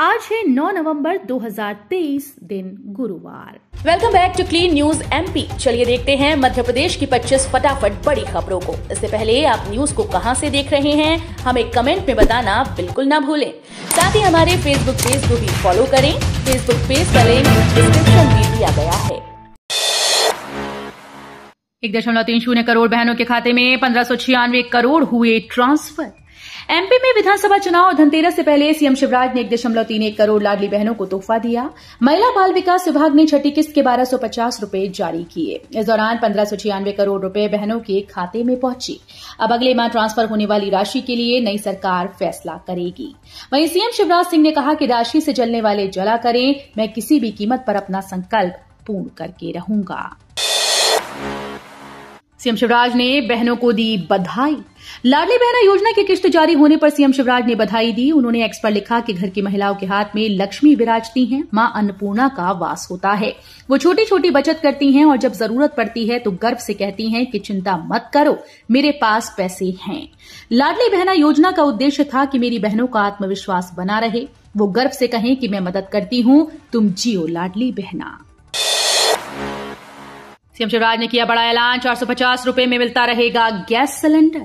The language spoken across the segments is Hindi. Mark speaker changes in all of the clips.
Speaker 1: आज है 9 नवंबर 2023 दिन गुरुवार welcome back to clean news MP चलिए देखते हैं मध्य प्रदेश की 25 फटाफट बड़ी खबरों को इससे पहले आप न्यूज को कहां से देख रहे हैं हमें कमेंट में बताना बिल्कुल ना भूलें साथ ही हमारे फेसबुक पेज को भी फॉलो करें फेसबुक पेज का लिंक डिस्क्रिप्शन में दिया गया है एक दशमलव तीन शून्य करोड़ बहनों के खाते में पंद्रह करोड़ हुए ट्रांसफर एमपी में विधानसभा चुनाव और धनतेरस से पहले सीएम शिवराज ने एक दशमलव तीन एक करोड़ लाडली बहनों को तोहफा दिया महिला बाल विकास विभाग ने छठी किस्त के बारह सौ पचास रूपये जारी किए इस दौरान पन्द्रह सौ छियानवे करोड़ रूपये बहनों के खाते में पहुंची अब अगले माह ट्रांसफर होने वाली राशि के लिए नई सरकार फैसला करेगी वहीं सीएम शिवराज सिंह ने कहा कि राशि से जलने वाले जला करें मैं किसी भी कीमत पर अपना संकल्प पूर्ण करके रहूंगा सीएम शिवराज ने बहनों को दी बधाई लाडली बहना योजना की किश्त जारी होने पर सीएम शिवराज ने बधाई दी उन्होंने एक्स पर लिखा कि घर की महिलाओं के हाथ में लक्ष्मी विराजती हैं मां अन्नपूर्णा का वास होता है वो छोटी छोटी बचत करती हैं और जब जरूरत पड़ती है तो गर्व से कहती हैं कि चिंता मत करो मेरे पास पैसे हैं लाडली बहना योजना का उद्देश्य था कि मेरी बहनों का आत्मविश्वास बना रहे वो गर्व से कहें कि मैं मदद करती हूँ तुम जियो लाडली बहना सीएम शिवराज ने किया बड़ा ऐलान चार सौ पचास रूपये में मिलता रहेगा गैस सिलेंडर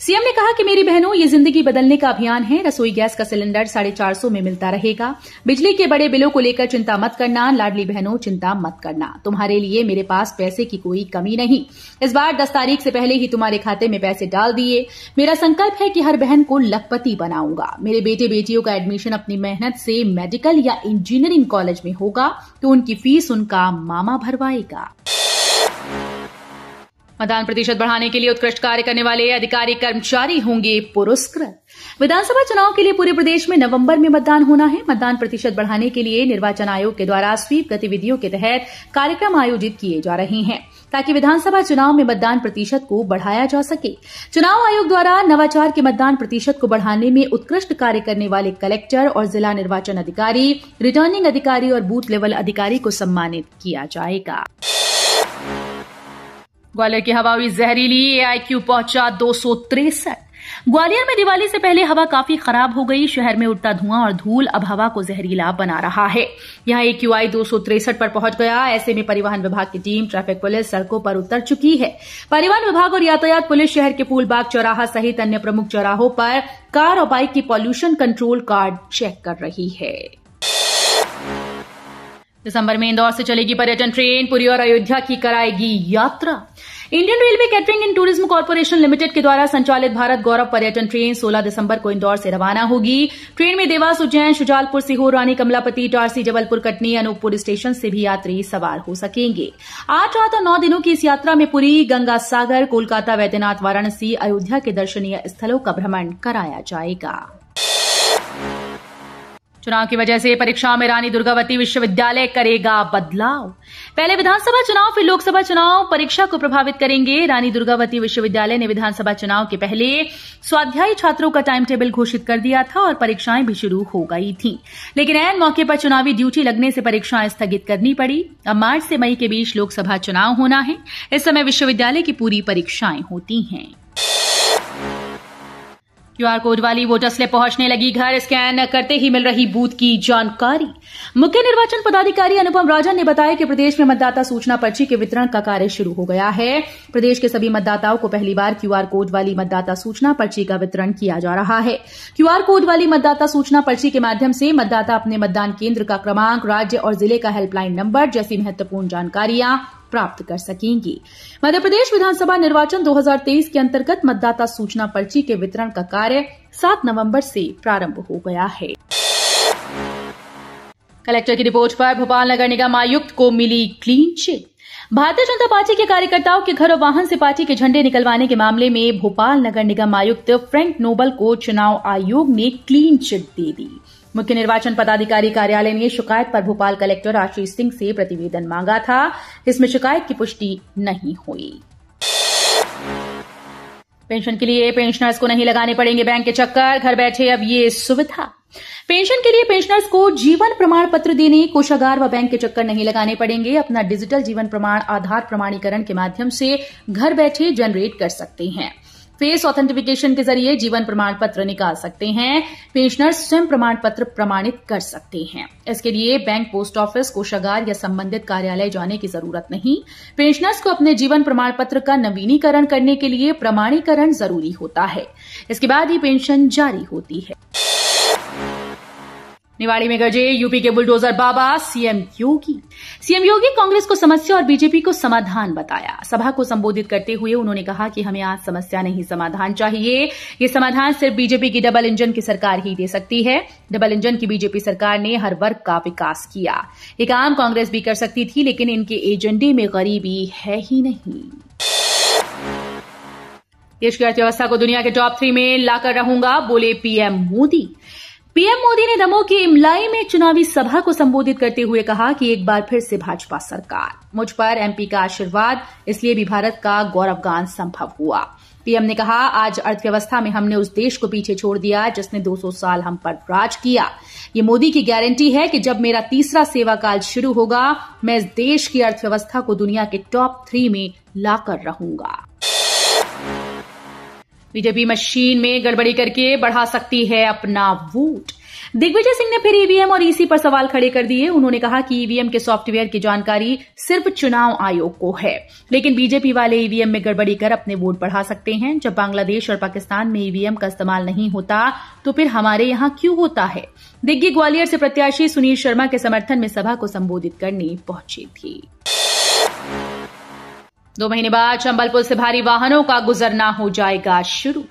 Speaker 1: सीएम ने कहा कि मेरी बहनों ये जिंदगी बदलने का अभियान है रसोई गैस का सिलेंडर साढ़े चार सौ में मिलता रहेगा बिजली के बड़े बिलों को लेकर चिंता मत करना लाडली बहनों चिंता मत करना तुम्हारे लिए मेरे पास पैसे की कोई कमी नहीं इस बार दस तारीख से पहले ही तुम्हारे खाते में पैसे डाल दिए मेरा संकल्प है कि हर बहन को लखपति बनाऊंगा मेरे बेटे बेटियों का एडमिशन अपनी मेहनत से मेडिकल या इंजीनियरिंग कॉलेज में होगा तो उनकी फीस उनका मामा भरवाएगा मतदान प्रतिशत बढ़ाने के लिए उत्कृष्ट कार्य करने वाले अधिकारी कर्मचारी होंगे पुरस्कृत विधानसभा चुनाव के लिए पूरे प्रदेश में नवंबर में मतदान होना है मतदान प्रतिशत बढ़ाने के लिए निर्वाचन आयोग के द्वारा स्वीप गतिविधियों के तहत कार्यक्रम आयोजित किए जा रहे हैं ताकि विधानसभा चुनाव में मतदान प्रतिशत को बढ़ाया जा सके चुनाव आयोग द्वारा नवाचार के मतदान प्रतिशत को बढ़ाने में उत्कृष्ट कार्य करने वाले कलेक्टर और जिला निर्वाचन अधिकारी रिटर्निंग अधिकारी और बूथ लेवल अधिकारी को सम्मानित किया जाएगा ग्वालियर की हवा हुई जहरीली एआईक्यू पहुंचा दो सौ तिरसठ ग्वालियर में दिवाली से पहले हवा काफी खराब हो गई शहर में उड़ता धुआं और धूल अब हवा को जहरीला बना रहा है यहां एक यू आई दो पर पहुंच गया ऐसे में परिवहन विभाग की टीम ट्रैफिक पुलिस सड़कों पर उतर चुकी है परिवहन विभाग और यातायात पुलिस शहर के फूलबाग चौराहा सहित अन्य प्रमुख चौराहों पर कार और बाइक की पॉल्यूशन कंट्रोल कार्ड चेक कर रही है दिसंबर में इंदौर से चलेगी पर्यटन ट्रेन पुरी और अयोध्या की कराएगी यात्रा Indian railway catering and tourism corporation limited के द्वारा संचालित भारत गौरव पर्यटन ट्रेन 16 दिसंबर को इंदौर से रवाना होगी ट्रेन में देवास उज्जैन शुजालपुर सीहोर रानी कमलापति टारसी जबलपुर कटनी अनूपपुर स्टेशन से भी यात्री सवार हो सकेंगे आठ रात और नौ दिनों की इस यात्रा में पुरी गंगा सागर कोलकाता वैद्यनाथ वाराणसी अयोध्या के दर्शनीय स्थलों का भ्रमण कराया जाएगा चुनाव की वजह से परीक्षा में रानी दुर्गावती विश्वविद्यालय करेगा बदलाव पहले विधानसभा चुनाव फिर लोकसभा चुनाव परीक्षा को प्रभावित करेंगे रानी दुर्गावती विश्वविद्यालय ने विधानसभा चुनाव के पहले स्वाध्यायी छात्रों का टाइम टेबल घोषित कर दिया था और परीक्षाएं भी शुरू हो गई थी लेकिन ऐन मौके पर चुनावी ड्यूटी लगने से परीक्षाएं स्थगित करनी पड़ी अब मार्च से मई के बीच लोकसभा चुनाव होना है इस समय विश्वविद्यालय की पूरी परीक्षाएं होती हैं क्यूआर कोड वाली वोटर स्लिप पहुंचने लगी घर स्कैन करते ही मिल रही बूथ की जानकारी मुख्य निर्वाचन पदाधिकारी अनुपम राजन ने बताया कि प्रदेश में मतदाता सूचना पर्ची के वितरण का कार्य शुरू हो गया है प्रदेश के सभी मतदाताओं को पहली बार क्यूआर कोड वाली मतदाता सूचना पर्ची का वितरण किया जा रहा है क्यूआर कोड वाली मतदाता सूचना पर्ची के माध्यम से मतदाता अपने मतदान केंद्र का क्रमांक राज्य और जिले का हेल्पलाइन नंबर जैसी महत्वपूर्ण जानकारियां प्राप्त कर सकेंगी मध्य प्रदेश विधानसभा निर्वाचन 2023 के अंतर्गत मतदाता सूचना पर्ची के वितरण का कार्य 7 नवंबर से प्रारंभ हो गया है कलेक्टर की रिपोर्ट पर भोपाल नगर निगम आयुक्त को मिली क्लीन चिट भारतीय जनता पार्टी के कार्यकर्ताओं के घर और वाहन से पार्टी के झंडे निकलवाने के मामले में भोपाल नगर निगम आयुक्त फ्रैंक नोबल को चुनाव आयोग ने क्लीन चिट दे दी मुख्य निर्वाचन पदाधिकारी कार्यालय ने शिकायत पर भोपाल कलेक्टर आशीष सिंह से प्रतिवेदन मांगा था इसमें शिकायत की पुष्टि नहीं हुई पेंशन के लिए पेंशनर्स को नहीं लगाने पड़ेंगे बैंक के चक्कर घर बैठे अब ये सुविधा पेंशन के लिए पेंशनर्स को जीवन प्रमाण पत्र देने कोषागार व बैंक के चक्कर नहीं लगाने पड़ेंगे अपना डिजिटल जीवन प्रमाण आधार प्रमाणीकरण के माध्यम से घर बैठे जनरेट कर सकते हैं फेस ऑथेंटिफिकेशन के जरिए जीवन प्रमाण पत्र निकाल सकते हैं पेंशनर्स स्वयं प्रमाण पत्र प्रमाणित कर सकते हैं इसके लिए बैंक पोस्ट ऑफिस कोषागार या संबंधित कार्यालय जाने की जरूरत नहीं पेंशनर्स को अपने जीवन प्रमाण पत्र का नवीनीकरण करने के लिए प्रमाणीकरण जरूरी होता है इसके बाद ही पेंशन जारी होती है निवाड़ी में गजे यूपी के बुलडोजर बाबा CM Yogi CM Yogi Congress को समस्या और बीजेपी को समाधान बताया सभा को संबोधित करते हुए उन्होंने कहा कि हमें आज समस्या नहीं समाधान चाहिए ये समाधान सिर्फ बीजेपी की डबल इंजन की सरकार ही दे सकती है डबल इंजन की बीजेपी सरकार ने हर वर्ग का विकास किया ये काम कांग्रेस भी कर सकती थी लेकिन इनके एजेंडे में गरीबी है ही नहीं देश की अर्थव्यवस्था को दुनिया के टॉप थ्री में लाकर रहूंगा बोले पीएम मोदी पीएम मोदी ने दमोह के इमलाई में चुनावी सभा को संबोधित करते हुए कहा कि एक बार फिर से भाजपा सरकार मुझ पर एमपी का आशीर्वाद इसलिए भी भारत का गौरवगान संभव हुआ पीएम ने कहा आज अर्थव्यवस्था में हमने उस देश को पीछे छोड़ दिया जिसने 200 साल हम पर राज किया ये मोदी की गारंटी है कि जब मेरा तीसरा सेवा काल शुरू होगा मैं इस देश की अर्थव्यवस्था को दुनिया के टॉप थ्री में लाकर रहूंगा बीजेपी मशीन में गड़बड़ी करके बढ़ा सकती है अपना वोट दिग्विजय सिंह ने फिर ईवीएम और ईसी पर सवाल खड़े कर दिए उन्होंने कहा कि ईवीएम के सॉफ्टवेयर की जानकारी सिर्फ चुनाव आयोग को है लेकिन बीजेपी वाले ईवीएम में गड़बड़ी कर अपने वोट बढ़ा सकते हैं जब बांग्लादेश और पाकिस्तान में ईवीएम का इस्तेमाल नहीं होता तो फिर हमारे यहाँ क्यों होता है दिग्गी ग्वालियर से प्रत्याशी सुनील शर्मा के समर्थन में सभा को संबोधित करने पहुंची थी दो महीने बाद चंबलपुर से भारी वाहनों का गुजरना हो जाएगा शुरू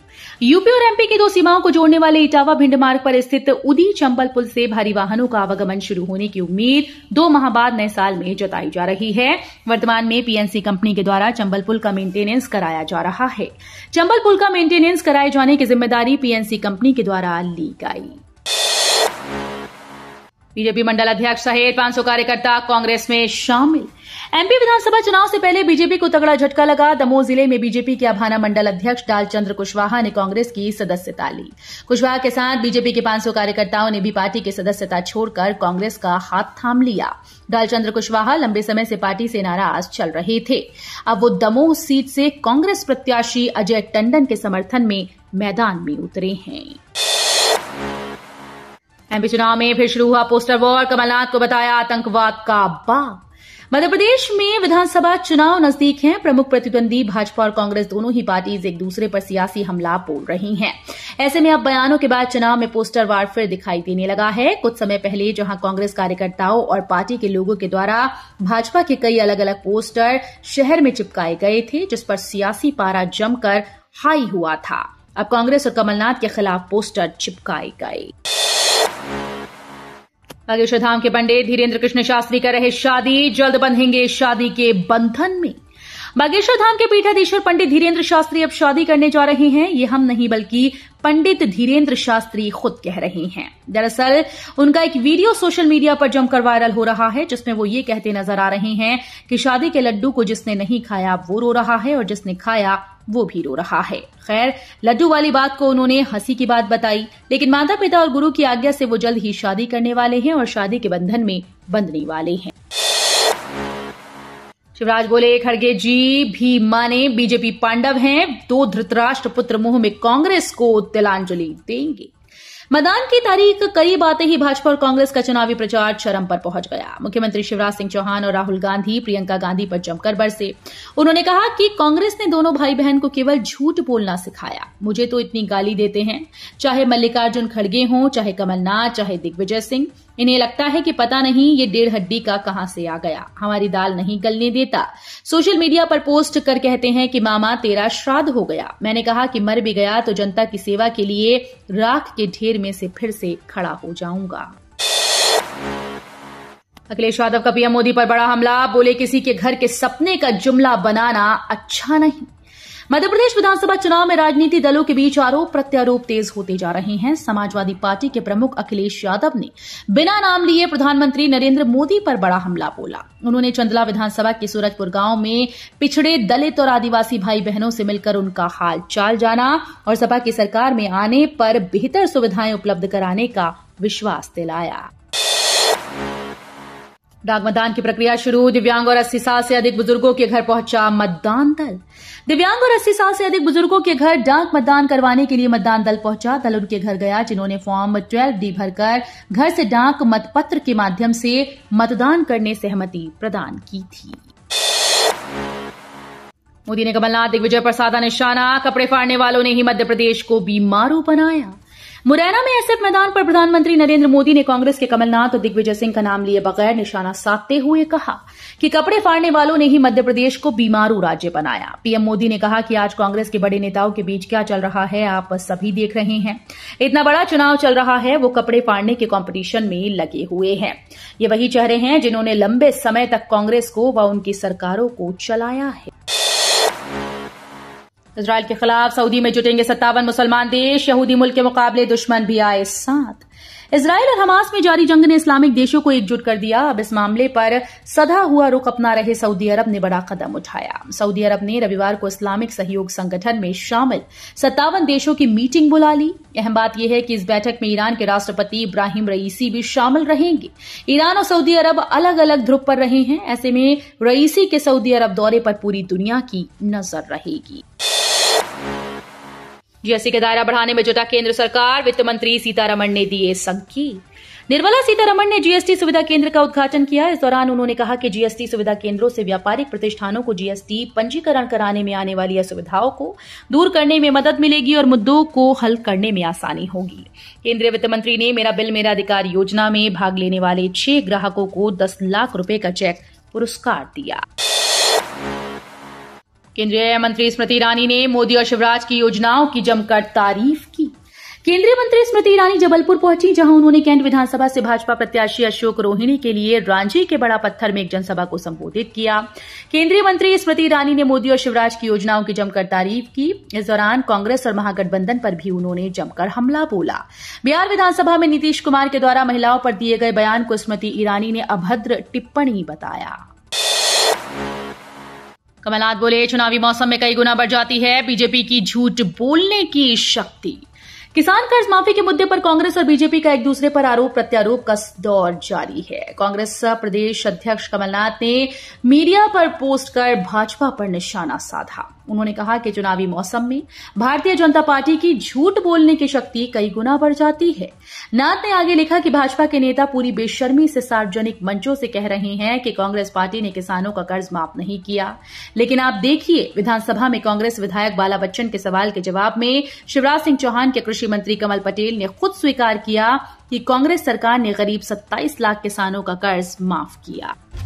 Speaker 1: यूपी और एमपी की दो सीमाओं को जोड़ने वाले इटावा भिंड मार्ग पर स्थित उदी चंबल पुल से भारी वाहनों का आवागमन शुरू होने की उम्मीद दो माह बाद नए साल में जताई जा रही है वर्तमान में पीएनसी कंपनी के द्वारा चंबल पुल का मेंटेनेंस कराया जा रहा है चंबल पुल का मेंटेनेंस कराए जाने की जिम्मेदारी पीएनसी कंपनी के द्वारा ली गई बीजेपी मंडल अध्यक्ष सहित 500 कार्यकर्ता कांग्रेस में शामिल एमपी विधानसभा चुनाव से पहले बीजेपी को तगड़ा झटका लगा दमोह जिले में बीजेपी के अभाना मंडल अध्यक्ष डालचंद्र कुशवाहा ने कांग्रेस की सदस्यता ली कुशवाहा के साथ बीजेपी के 500 कार्यकर्ताओं ने भी पार्टी की सदस्यता छोड़कर कांग्रेस का हाथ थाम लिया डालचंद्र कुशवाहा लंबे समय से पार्टी से नाराज चल रहे थे अब वो दमोह सीट से कांग्रेस प्रत्याशी अजय टंडन के समर्थन में मैदान में उतरे हैं एमपी चुनाव में फिर शुरू हुआ पोस्टर वॉर कमलनाथ को बताया आतंकवाद का मध्य मध्यप्रदेश में विधानसभा चुनाव नजदीक हैं प्रमुख प्रतिद्वंदी भाजपा और कांग्रेस दोनों ही पार्टीज एक दूसरे पर सियासी हमला बोल रही हैं ऐसे में अब बयानों के बाद चुनाव में पोस्टर वार फिर दिखाई देने लगा है कुछ समय पहले जहां कांग्रेस कार्यकर्ताओं और पार्टी के लोगों के द्वारा भाजपा के कई अलग अलग पोस्टर शहर में चिपकाए गए थे जिस पर सियासी पारा जमकर हाई हुआ था अब कांग्रेस और कमलनाथ के खिलाफ पोस्टर चिपकाए गए बागेश्वर धाम के पंडित धीरेन्द्र कृष्ण शास्त्री कर रहे शादी जल्द बंधेंगे शादी के बंधन में बागेश्वर धाम के पीठाधीश्वर पंडित धीरेन्द्र शास्त्री अब शादी करने जा रहे हैं ये हम नहीं बल्कि पंडित धीरेन्द्र शास्त्री खुद कह रहे हैं दरअसल उनका एक वीडियो सोशल मीडिया पर जमकर वायरल हो रहा है जिसमें वो ये कहते नजर आ रहे हैं कि शादी के लड्डू को जिसने नहीं खाया वो रो रहा है और जिसने खाया वो भी रो रहा है खैर लड्डू वाली बात को उन्होंने हंसी की बात बताई लेकिन माता पिता और गुरु की आज्ञा से वो जल्द ही शादी करने वाले हैं और शादी के बंधन में बंधने वाले हैं शिवराज बोले खड़गे जी भी माने बीजेपी पांडव हैं दो धृतराष्ट्र पुत्र मुंह में कांग्रेस को तिलांजलि देंगे मतदान की तारीख करीब आते ही भाजपा और कांग्रेस का चुनावी प्रचार चरम पर पहुंच गया मुख्यमंत्री शिवराज सिंह चौहान और राहुल गांधी प्रियंका गांधी पर जमकर बरसे उन्होंने कहा कि कांग्रेस ने दोनों भाई बहन को केवल झूठ बोलना सिखाया मुझे तो इतनी गाली देते हैं चाहे मल्लिकार्जुन खड़गे हों चाहे कमलनाथ चाहे दिग्विजय सिंह इन्हें लगता है कि पता नहीं ये डेढ़ हड्डी का कहां से आ गया हमारी दाल नहीं गलने देता सोशल मीडिया पर पोस्ट कर कहते हैं कि मामा तेरा श्राद्ध हो गया मैंने कहा कि मर भी गया तो जनता की सेवा के लिए राख के ढेर में से फिर से खड़ा हो जाऊंगा अखिलेश यादव का पीएम मोदी पर बड़ा हमला बोले किसी के घर के सपने का जुमला बनाना अच्छा नहीं मध्यप्रदेश विधानसभा चुनाव में राजनीति दलों के बीच आरोप प्रत्यारोप तेज होते जा रहे हैं समाजवादी पार्टी के प्रमुख अखिलेश यादव ने बिना नाम लिए प्रधानमंत्री नरेंद्र मोदी पर बड़ा हमला बोला उन्होंने चंदला विधानसभा के सूरजपुर गांव में पिछड़े दलित और आदिवासी भाई बहनों से मिलकर उनका हाल चाल जाना और सपा की सरकार में आने पर बेहतर सुविधाएं उपलब्ध कराने का विश्वास दिलाया डाक मतदान की प्रक्रिया शुरू दिव्यांग और अस्सी साल से अधिक बुजुर्गों के घर पहुंचा मतदान दल दिव्यांग और अस्सी साल से अधिक बुजुर्गों के घर डाक मतदान करवाने के लिए मतदान दल पहुंचा दल उनके घर गया जिन्होंने फॉर्म ट्वेल्व डी भरकर घर से डाक मतपत्र के माध्यम से मतदान करने सहमति प्रदान की थी मोदी ने कमलनाथ दिग्विजय पर साधा निशाना कपड़े फाड़ने वालों ने ही मध्य प्रदेश को बीमारू बनाया मुरैना में एसएफ मैदान पर प्रधानमंत्री नरेंद्र मोदी ने कांग्रेस के कमलनाथ और दिग्विजय सिंह का नाम लिए बगैर निशाना साधते हुए कहा कि कपड़े फाड़ने वालों ने ही मध्य प्रदेश को बीमारू राज्य बनाया पीएम मोदी ने कहा कि आज कांग्रेस के बड़े नेताओं के बीच क्या चल रहा है आप सभी देख रहे हैं इतना बड़ा चुनाव चल रहा है वो कपड़े फाड़ने के कॉम्पिटिशन में लगे हुए हैं ये वही चेहरे हैं जिन्होंने लंबे समय तक कांग्रेस को व उनकी सरकारों को चलाया है इसराइल के खिलाफ सऊदी में जुटेंगे सत्तावन मुसलमान देश यहूदी मुल्क के मुकाबले दुश्मन भी आए साथ इसराइल और हमास में जारी जंग ने इस्लामिक देशों को एकजुट कर दिया अब इस मामले पर सदा हुआ रुख अपना रहे सऊदी अरब ने बड़ा कदम उठाया सऊदी अरब ने रविवार को इस्लामिक सहयोग संगठन में शामिल सत्तावन देशों की मीटिंग बुला ली अहम बात यह है कि इस बैठक में ईरान के राष्ट्रपति इब्राहिम रईसी भी शामिल रहेंगे ईरान और सऊदी अरब अलग अलग ध्रुव पर रहे हैं ऐसे में रईसी के सऊदी अरब दौरे पर पूरी दुनिया की नजर रहेगी जीएसटी का दायरा बढ़ाने में जुटा केंद्र सरकार वित्त मंत्री सीतारमण ने दिए संकेत निर्मला सीतारमण ने जीएसटी सुविधा केंद्र का उद्घाटन किया इस दौरान उन्होंने कहा कि जीएसटी सुविधा केंद्रों से व्यापारिक प्रतिष्ठानों को जीएसटी पंजीकरण कराने में आने वाली असुविधाओं को दूर करने में मदद मिलेगी और मुद्दों को हल करने में आसानी होगी केंद्रीय वित्त मंत्री ने मेरा बिल मेरा अधिकार योजना में भाग लेने वाले छह ग्राहकों को दस लाख रूपये का चेक पुरस्कार दिया केंद्रीय मंत्री स्मृति ईरानी ने मोदी और शिवराज की योजनाओं की जमकर तारीफ की केंद्रीय मंत्री स्मृति ईरानी जबलपुर पहुंची जहां उन्होंने कैंट विधानसभा से भाजपा प्रत्याशी अशोक रोहिणी के लिए रांची के बड़ा पत्थर में एक जनसभा को संबोधित किया केंद्रीय मंत्री स्मृति ईरानी ने मोदी और शिवराज की योजनाओं की जमकर तारीफ की इस दौरान कांग्रेस और महागठबंधन पर भी उन्होंने जमकर हमला बोला बिहार विधानसभा में नीतीश कुमार के द्वारा महिलाओं पर दिए गए बयान को स्मृति ईरानी ने अभद्र टिप्पणी बताया कमलनाथ बोले चुनावी मौसम में कई गुना बढ़ जाती है बीजेपी की झूठ बोलने की शक्ति किसान कर्ज माफी के मुद्दे पर कांग्रेस और बीजेपी का एक दूसरे पर आरोप प्रत्यारोप का दौर जारी है कांग्रेस प्रदेश अध्यक्ष कमलनाथ ने मीडिया पर पोस्ट कर भाजपा पर निशाना साधा उन्होंने कहा कि चुनावी मौसम में भारतीय जनता पार्टी की झूठ बोलने की शक्ति कई गुना बढ़ जाती है नाथ ने आगे लिखा कि भाजपा के नेता पूरी बेशर्मी से सार्वजनिक मंचों से कह रहे हैं कि कांग्रेस पार्टी ने किसानों का कर्ज माफ नहीं किया लेकिन आप देखिए विधानसभा में कांग्रेस विधायक बाला बच्चन के सवाल के जवाब में शिवराज सिंह चौहान के कृषि मंत्री कमल पटेल ने खुद स्वीकार किया कि कांग्रेस सरकार ने करीब 27 लाख किसानों का कर्ज माफ किया